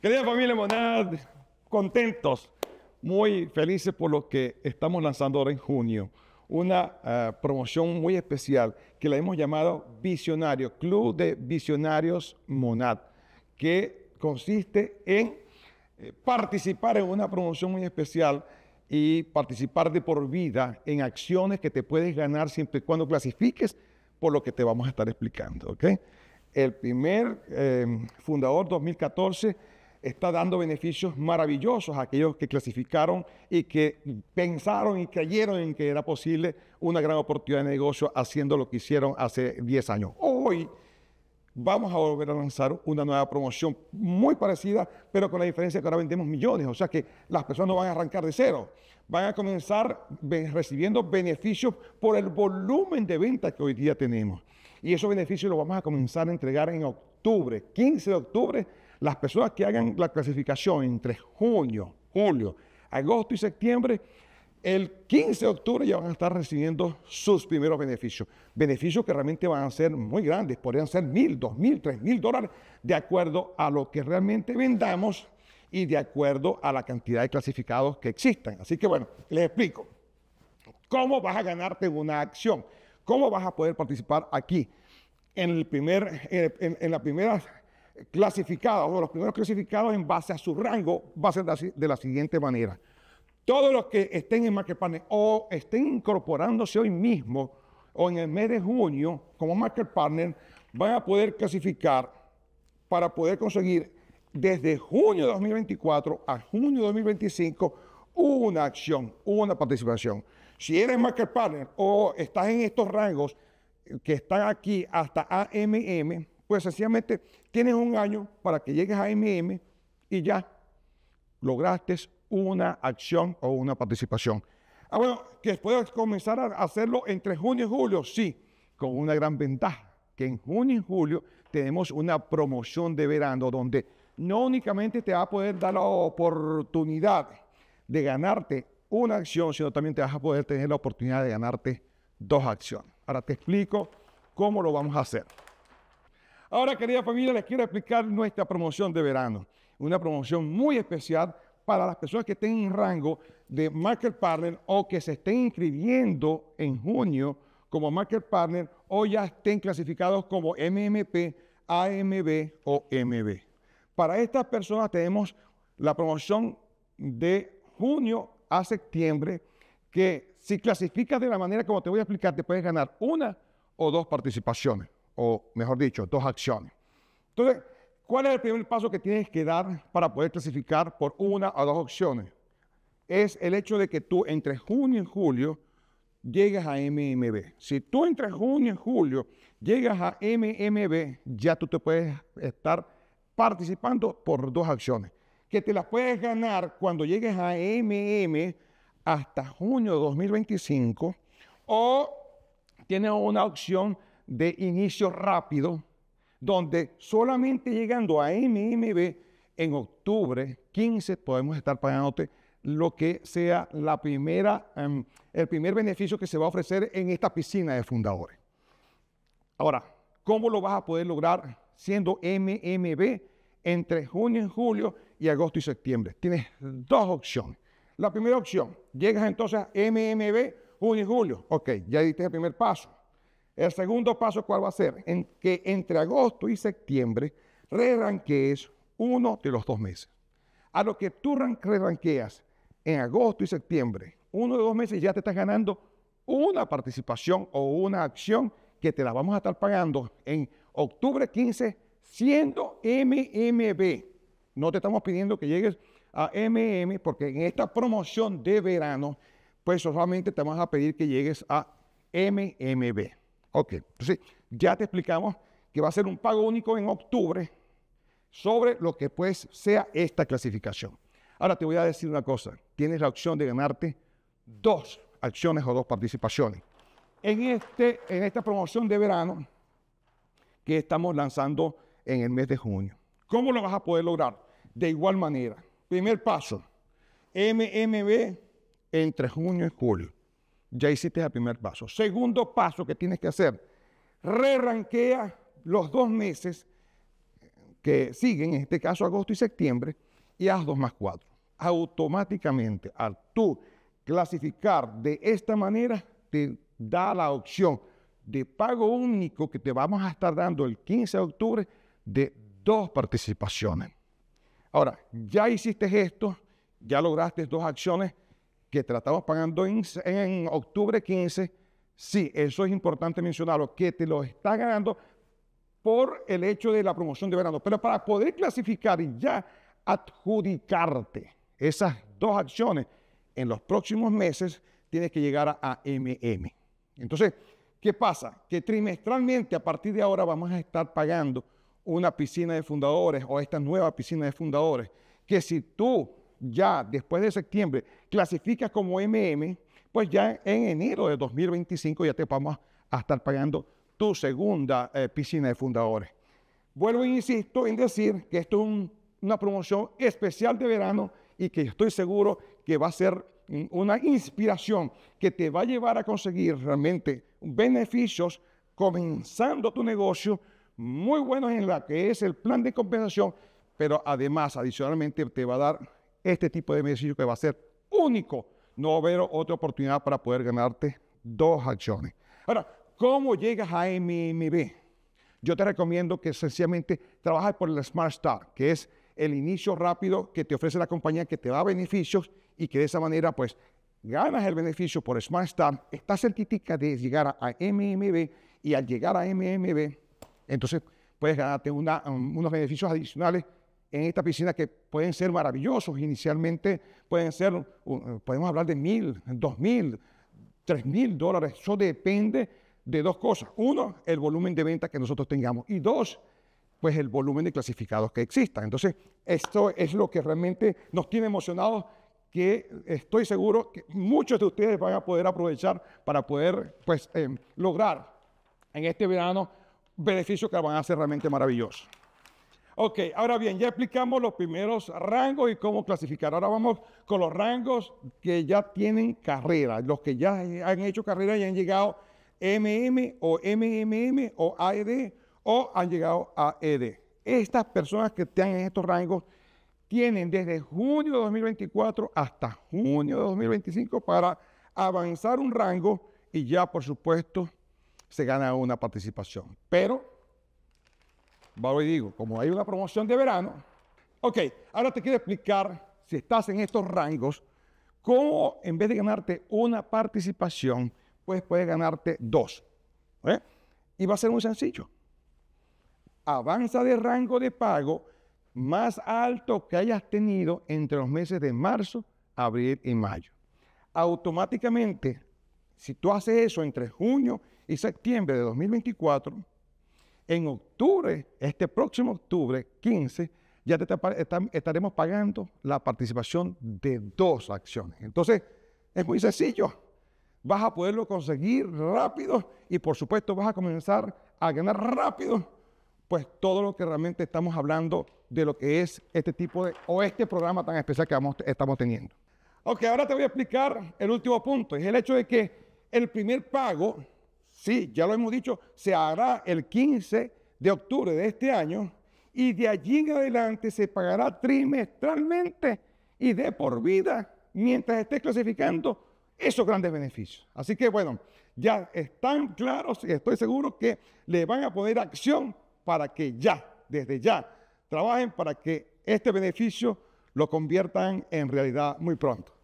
Querida familia Monad, contentos, muy felices por lo que estamos lanzando ahora en junio. Una eh, promoción muy especial que la hemos llamado Visionario, Club de Visionarios Monad, que consiste en eh, participar en una promoción muy especial y participar de por vida en acciones que te puedes ganar siempre y cuando clasifiques por lo que te vamos a estar explicando. El primer eh, fundador 2014 está dando beneficios maravillosos a aquellos que clasificaron y que pensaron y creyeron en que era posible una gran oportunidad de negocio haciendo lo que hicieron hace 10 años. Hoy vamos a volver a lanzar una nueva promoción muy parecida, pero con la diferencia que ahora vendemos millones, o sea que las personas no van a arrancar de cero, van a comenzar recibiendo beneficios por el volumen de ventas que hoy día tenemos. Y esos beneficios los vamos a comenzar a entregar en octubre, 15 de octubre, las personas que hagan la clasificación entre junio, julio, agosto y septiembre, el 15 de octubre ya van a estar recibiendo sus primeros beneficios. Beneficios que realmente van a ser muy grandes, podrían ser mil, dos mil, tres mil dólares, de acuerdo a lo que realmente vendamos y de acuerdo a la cantidad de clasificados que existan. Así que bueno, les explico. ¿Cómo vas a ganarte una acción? ¿Cómo vas a poder participar aquí? En, el primer, eh, la primera clasificados, o los primeros clasificados en base a su rango, va a ser de la siguiente manera. Todos los que estén en Market Partner o estén incorporándose hoy mismo o en el mes de junio como Market Partner, van a poder clasificar para poder conseguir desde junio de 2024 a junio de 2025 una acción, una participación. Si eres Market Partner o estás en estos rangos que están aquí hasta AMM, pues sencillamente Tienes un año para que llegues a MM y ya lograste una acción o una participación. Ah, bueno, que puedas comenzar a hacerlo entre junio y julio, sí, con una gran ventaja, que en junio y julio tenemos una promoción de verano donde no únicamente te va a poder dar la oportunidad de ganarte una acción, sino también te vas a poder tener la oportunidad de ganarte dos acciones. Ahora te explico cómo lo vamos a hacer. Ahora, querida familia, les quiero explicar nuestra promoción de verano. Una promoción muy especial para las personas que estén en rango de Market Partner o que se estén inscribiendo en junio como Market Partner o ya estén clasificados como MMP, AMB o MB. Para estas personas tenemos la promoción de junio a septiembre que si clasificas de la manera como te voy a explicar te puedes ganar una o dos participaciones o mejor dicho, dos acciones. Entonces, ¿cuál es el primer paso que tienes que dar para poder clasificar por una o dos opciones Es el hecho de que tú entre junio y julio llegas a MMB. Si tú entre junio y julio llegas a MMB, ya tú te puedes estar participando por dos acciones, que te las puedes ganar cuando llegues a MM hasta junio de 2025 o tienes una opción de inicio rápido, donde solamente llegando a MMB en octubre 15 podemos estar pagándote lo que sea la primera, em, el primer beneficio que se va a ofrecer en esta piscina de fundadores. Ahora, ¿cómo lo vas a poder lograr siendo MMB entre junio y julio y agosto y septiembre? Tienes dos opciones. La primera opción, llegas entonces a MMB junio y julio. Ok, ya diste el primer paso. El segundo paso, ¿cuál va a ser? En que entre agosto y septiembre re-ranquees uno de los dos meses. A lo que tú re-ranqueas en agosto y septiembre, uno de dos meses ya te estás ganando una participación o una acción que te la vamos a estar pagando en octubre 15 siendo MMB. No te estamos pidiendo que llegues a MM porque en esta promoción de verano, pues solamente te vamos a pedir que llegues a MMB. Ok, entonces ya te explicamos que va a ser un pago único en octubre sobre lo que pues sea esta clasificación. Ahora te voy a decir una cosa, tienes la opción de ganarte dos acciones o dos participaciones. En, este, en esta promoción de verano que estamos lanzando en el mes de junio. ¿Cómo lo vas a poder lograr? De igual manera. Primer paso, MMB entre junio y julio ya hiciste el primer paso. Segundo paso que tienes que hacer, re los dos meses que siguen, en este caso agosto y septiembre, y haz dos más cuatro. Automáticamente, al tú clasificar de esta manera, te da la opción de pago único que te vamos a estar dando el 15 de octubre de dos participaciones. Ahora, ya hiciste esto, ya lograste dos acciones que te la estamos pagando en, octubre 15, sí, eso es importante mencionarlo, que te lo está ganando por el hecho de la promoción de verano. Pero para poder clasificar y ya adjudicarte esas dos acciones en los próximos meses, tienes que llegar a, MM. Entonces, ¿qué pasa? Que trimestralmente, a partir de ahora, vamos a estar pagando una piscina de fundadores o esta nueva piscina de fundadores, que si tú ya después de septiembre clasificas como MM, pues ya en enero de 2025 ya te vamos a estar pagando tu segunda eh, piscina de fundadores. Vuelvo e insisto en decir que esto es una promoción especial de verano y que estoy seguro que va a ser una inspiración que te va a llevar a conseguir realmente beneficios comenzando tu negocio, muy buenos en la que es el plan de compensación, pero además, adicionalmente, te va a dar este tipo de beneficio que va a ser único. No va haber otra oportunidad para poder ganarte dos acciones. Ahora, ¿cómo llegas a MMB? Yo te recomiendo que sencillamente trabajes por el Smart Start, que es el inicio rápido que te ofrece la compañía que te da beneficios y que de esa manera pues ganas el beneficio por Smart Start, estás certificada de llegar a MMB y al llegar a MMB, entonces puedes ganarte unos beneficios adicionales en esta piscina que pueden ser maravillosos. Inicialmente pueden ser, uh, podemos hablar de mil, dos mil, tres mil dólares. Eso depende de dos cosas. Uno, el volumen de venta que nosotros tengamos. Y dos, pues el volumen de clasificados que existan. Entonces, esto es lo que realmente nos tiene emocionados, que estoy seguro que muchos de ustedes van a poder aprovechar para poder pues, em, lograr en este verano beneficios que van a ser realmente maravillosos. Ok, ahora bien, ya explicamos los primeros rangos y cómo clasificar. Ahora vamos con los rangos que ya tienen carrera, los que ya han hecho carrera y han llegado MM o MMM o AED o han llegado a ED. Estas personas que están en estos rangos tienen desde junio de 2024 hasta junio de 2025 para avanzar un rango y ya por supuesto se gana una participación. Pero y digo, como hay una promoción de verano, ok, ahora te quiero explicar, si estás en estos rangos, cómo en vez de ganarte una participación, pues puedes ganarte dos. ¿eh? Y va a ser muy sencillo. Avanza de rango de pago más alto que hayas tenido entre los meses de marzo, abril y mayo. Automáticamente, si tú haces eso entre junio y septiembre de 2024, en octubre, este próximo octubre 15, ya estaremos pagando la participación de dos acciones. Entonces, es muy sencillo. Vas a poderlo conseguir rápido y por supuesto vas a comenzar a ganar rápido, pues todo lo que realmente estamos hablando de lo que es este tipo de, o este programa tan especial que estamos teniendo. Ok, ahora te voy a explicar el último punto. Es el hecho de que el primer pago sí, ya lo hemos dicho, se hará el 15 de octubre de este año y de allí en adelante se pagará trimestralmente y de por vida mientras esté clasificando esos grandes beneficios. Así que bueno, ya están claros y estoy seguro que le van a poner acción para que ya, desde ya, trabajen para que este beneficio lo conviertan en realidad muy pronto.